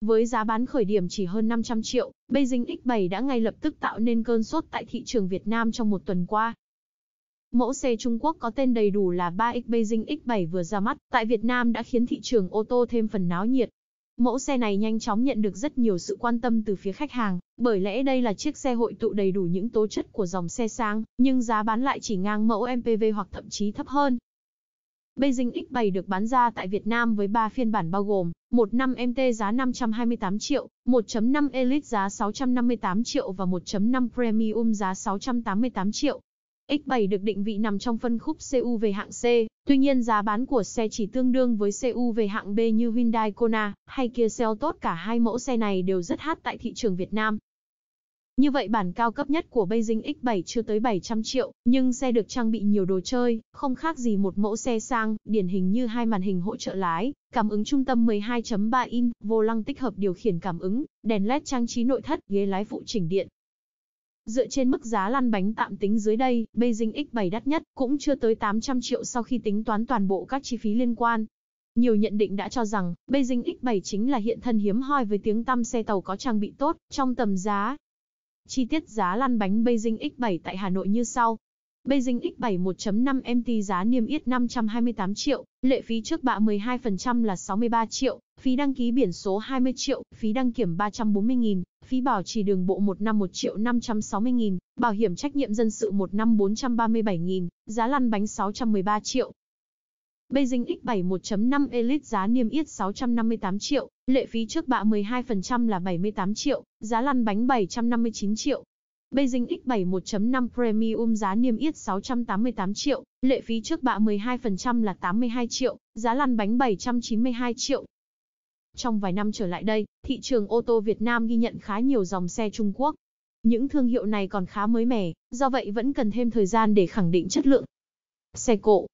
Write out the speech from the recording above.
Với giá bán khởi điểm chỉ hơn 500 triệu, Beijing X7 đã ngay lập tức tạo nên cơn sốt tại thị trường Việt Nam trong một tuần qua. Mẫu xe Trung Quốc có tên đầy đủ là 3X Beijing X7 vừa ra mắt tại Việt Nam đã khiến thị trường ô tô thêm phần náo nhiệt. Mẫu xe này nhanh chóng nhận được rất nhiều sự quan tâm từ phía khách hàng, bởi lẽ đây là chiếc xe hội tụ đầy đủ những tố chất của dòng xe sang, nhưng giá bán lại chỉ ngang mẫu MPV hoặc thậm chí thấp hơn. Beijing X7 được bán ra tại Việt Nam với 3 phiên bản bao gồm 1.5 MT giá 528 triệu, 1.5 Elite giá 658 triệu và 1.5 Premium giá 688 triệu. X7 được định vị nằm trong phân khúc CUV hạng C, tuy nhiên giá bán của xe chỉ tương đương với CUV hạng B như Hyundai Kona hay kia Ceeltos cả hai mẫu xe này đều rất hot tại thị trường Việt Nam. Như vậy bản cao cấp nhất của Beijing X7 chưa tới 700 triệu, nhưng xe được trang bị nhiều đồ chơi, không khác gì một mẫu xe sang, điển hình như hai màn hình hỗ trợ lái, cảm ứng trung tâm 12.3 in, vô lăng tích hợp điều khiển cảm ứng, đèn LED trang trí nội thất, ghế lái phụ chỉnh điện. Dựa trên mức giá lăn bánh tạm tính dưới đây, Beijing X7 đắt nhất cũng chưa tới 800 triệu sau khi tính toán toàn bộ các chi phí liên quan. Nhiều nhận định đã cho rằng, Beijing X7 chính là hiện thân hiếm hoi với tiếng tăm xe tàu có trang bị tốt, trong tầm giá, Chi tiết giá lăn bánh Beijing X7 tại Hà Nội như sau. Beijing X7 1.5 MT giá niêm yết 528 triệu, lệ phí trước bạ 12% là 63 triệu, phí đăng ký biển số 20 triệu, phí đăng kiểm 340 nghìn, phí bảo trì đường bộ 1 năm 1 triệu 560 nghìn, bảo hiểm trách nhiệm dân sự 1 năm 437 nghìn, giá lăn bánh 613 triệu, Beijing X7 1.5 Elite giá niêm yết 658 triệu, lệ phí trước bạ 12% là 78 triệu, giá lăn bánh 759 triệu. Beijing X7 1.5 Premium giá niêm yết 688 triệu, lệ phí trước bạ 12% là 82 triệu, giá lăn bánh 792 triệu. Trong vài năm trở lại đây, thị trường ô tô Việt Nam ghi nhận khá nhiều dòng xe Trung Quốc. Những thương hiệu này còn khá mới mẻ, do vậy vẫn cần thêm thời gian để khẳng định chất lượng. Xe cộ